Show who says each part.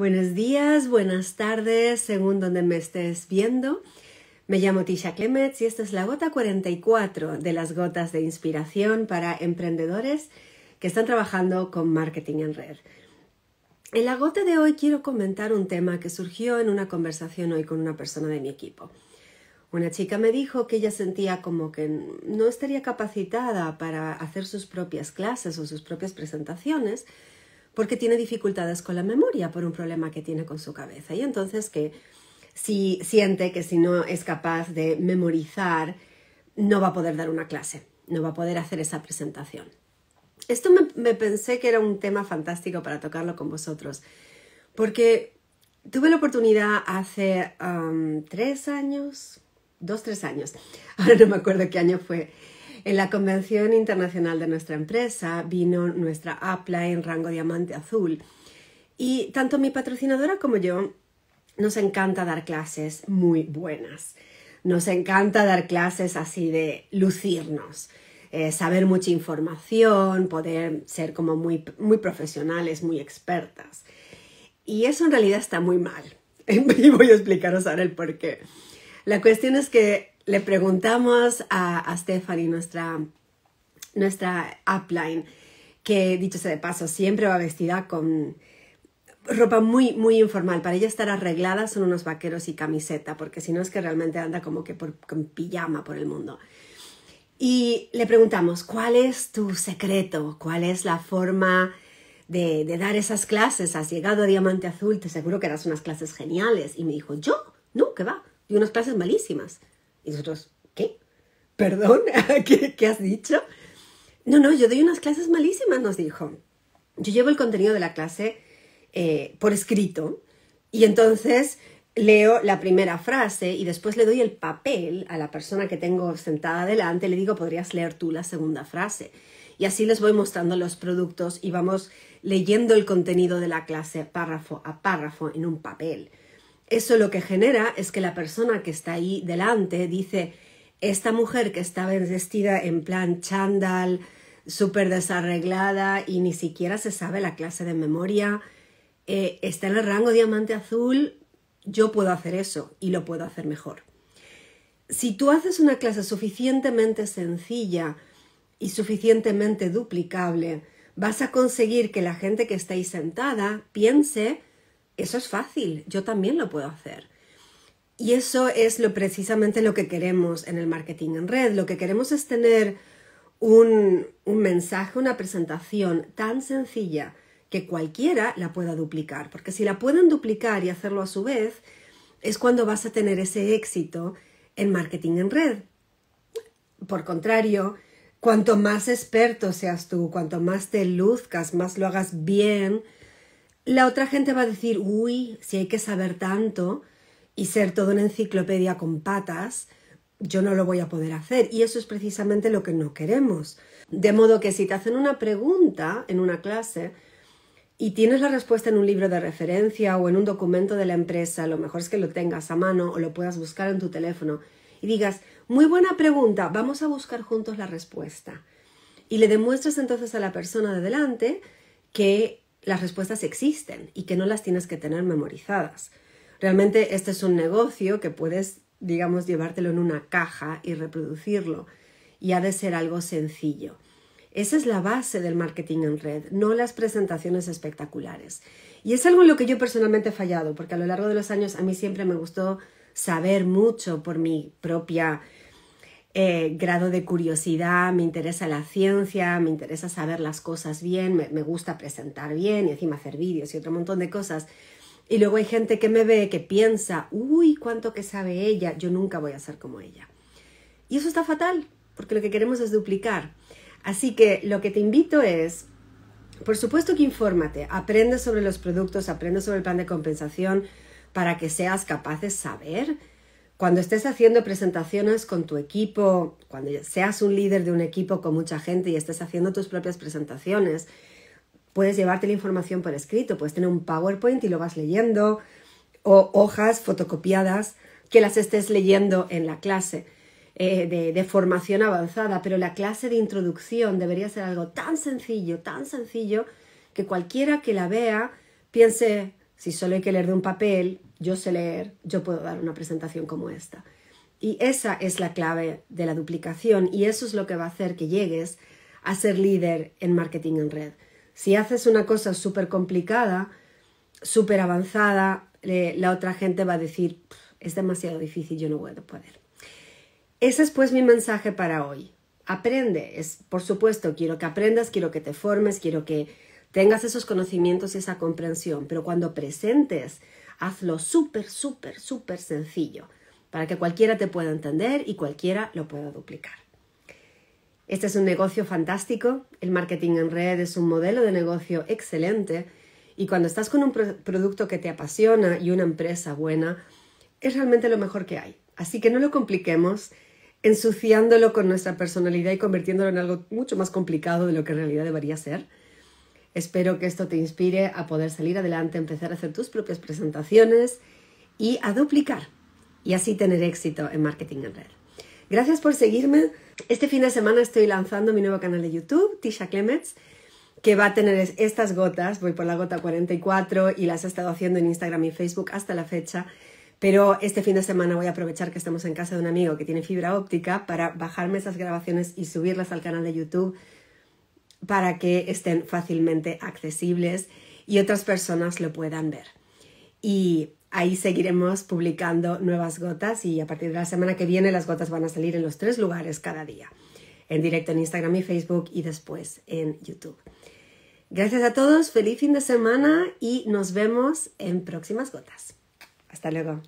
Speaker 1: Buenos días, buenas tardes, según donde me estés viendo. Me llamo Tisha Clements y esta es la gota 44 de las gotas de inspiración para emprendedores que están trabajando con marketing en red. En la gota de hoy quiero comentar un tema que surgió en una conversación hoy con una persona de mi equipo. Una chica me dijo que ella sentía como que no estaría capacitada para hacer sus propias clases o sus propias presentaciones, porque tiene dificultades con la memoria por un problema que tiene con su cabeza. Y entonces que si siente que si no es capaz de memorizar, no va a poder dar una clase, no va a poder hacer esa presentación. Esto me, pensé que era un tema fantástico para tocarlo con vosotros, porque tuve la oportunidad hace tres años, dos, tres años, ahora no me acuerdo qué año fue, en la convención internacional de nuestra empresa vino nuestra APLA en rango diamante azul. Y tanto mi patrocinadora como yo nos encanta dar clases muy buenas. Nos encanta dar clases así de lucirnos, eh, saber mucha información, poder ser como muy, muy profesionales, muy expertas. Y eso en realidad está muy mal. Y voy a explicaros ahora el por qué. La cuestión es que le preguntamos a, Stephanie, nuestra, nuestra upline, que dicho sea de paso, siempre va vestida con ropa muy, muy informal. Para ella estar arreglada son unos vaqueros y camiseta, porque si no es que realmente anda como que por, con pijama por el mundo. Y le preguntamos, ¿cuál es tu secreto? ¿Cuál es la forma de, dar esas clases? Has llegado a Diamante Azul, te seguro que eras unas clases geniales. Y me dijo, ¿yo? No, que va, y unas clases malísimas. Y nosotros, ¿qué? ¿Perdón? ¿Qué, has dicho? No, no, yo doy unas clases malísimas, nos dijo. Yo llevo el contenido de la clase eh, por escrito y entonces leo la primera frase y después le doy el papel a la persona que tengo sentada delante, y le digo, podrías leer tú la segunda frase. Y así les voy mostrando los productos y vamos leyendo el contenido de la clase párrafo a párrafo en un papel. Eso lo que genera es que la persona que está ahí delante dice, esta mujer que estaba vestida en plan chándal, súper desarreglada y ni siquiera se sabe la clase de memoria, eh, está en el rango diamante azul, yo puedo hacer eso y lo puedo hacer mejor. Si tú haces una clase suficientemente sencilla y suficientemente duplicable, vas a conseguir que la gente que está ahí sentada piense eso es fácil, yo también lo puedo hacer. Y eso es lo precisamente lo que queremos en el marketing en red. Lo que queremos es tener un, un mensaje, una presentación tan sencilla que cualquiera la pueda duplicar. Porque si la pueden duplicar y hacerlo a su vez, es cuando vas a tener ese éxito en marketing en red. Por contrario, cuanto más experto seas tú, cuanto más te luzcas, más lo hagas bien, la otra gente va a decir, uy, si hay que saber tanto y ser toda una enciclopedia con patas, yo no lo voy a poder hacer. Y eso es precisamente lo que no queremos. De modo que si te hacen una pregunta en una clase y tienes la respuesta en un libro de referencia o en un documento de la empresa, lo mejor es que lo tengas a mano o lo puedas buscar en tu teléfono y digas, muy buena pregunta, vamos a buscar juntos la respuesta. Y le demuestras entonces a la persona de delante que las respuestas existen y que no las tienes que tener memorizadas. Realmente este es un negocio que puedes, digamos, llevártelo en una caja y reproducirlo y ha de ser algo sencillo. Esa es la base del marketing en red, no las presentaciones espectaculares. Y es algo en lo que yo personalmente he fallado, porque a lo largo de los años a mí siempre me gustó saber mucho por mi propia eh, grado de curiosidad, me interesa la ciencia, me interesa saber las cosas bien, me, me gusta presentar bien y encima hacer vídeos y otro montón de cosas. Y luego hay gente que me ve, que piensa, uy, cuánto que sabe ella, yo nunca voy a ser como ella. Y eso está fatal, porque lo que queremos es duplicar. Así que lo que te invito es, por supuesto que infórmate, aprende sobre los productos, aprende sobre el plan de compensación para que seas capaz de saber cuando estés haciendo presentaciones con tu equipo, cuando seas un líder de un equipo con mucha gente y estés haciendo tus propias presentaciones, puedes llevarte la información por escrito, puedes tener un PowerPoint y lo vas leyendo, o hojas fotocopiadas que las estés leyendo en la clase eh, de formación avanzada, pero la clase de introducción debería ser algo tan sencillo, tan sencillo, que cualquiera que la vea piense, si solo hay que leer de un papel, yo sé leer, yo puedo dar una presentación como esta. Y esa es la clave de la duplicación y eso es lo que va a hacer que llegues a ser líder en marketing en red. Si haces una cosa súper complicada, súper avanzada, la otra gente va a decir, es demasiado difícil, yo no voy a poder. Ese es pues mi mensaje para hoy. Aprende, es por supuesto, quiero que aprendas, quiero que te formes, quiero que tengas esos conocimientos y esa comprensión, pero cuando presentes, hazlo súper, súper, súper sencillo, para que cualquiera te pueda entender y cualquiera lo pueda duplicar. Este es un negocio fantástico, el marketing en red es un modelo de negocio excelente y cuando estás con un producto que te apasiona y una empresa buena, es realmente lo mejor que hay. Así que no lo compliquemos ensuciándolo con nuestra personalidad y convirtiéndolo en algo mucho más complicado de lo que en realidad debería ser. Espero que esto te inspire a poder salir adelante, empezar a hacer tus propias presentaciones y a duplicar y así tener éxito en marketing en red. Gracias por seguirme. Este fin de semana estoy lanzando mi nuevo canal de YouTube, Tisha Clements, que va a tener estas gotas. Voy por la gota 44 y las he estado haciendo en Instagram y Facebook hasta la fecha. Pero este fin de semana voy a aprovechar que estamos en casa de un amigo que tiene fibra óptica para bajarme esas grabaciones y subirlas al canal de YouTube para que estén fácilmente accesibles y otras personas lo puedan ver. Y ahí seguiremos publicando nuevas gotas y a partir de la semana que viene las gotas van a salir en los tres lugares cada día, en directo en Instagram y Facebook y después en YouTube. Gracias a todos, feliz fin de semana y nos vemos en próximas gotas. Hasta luego.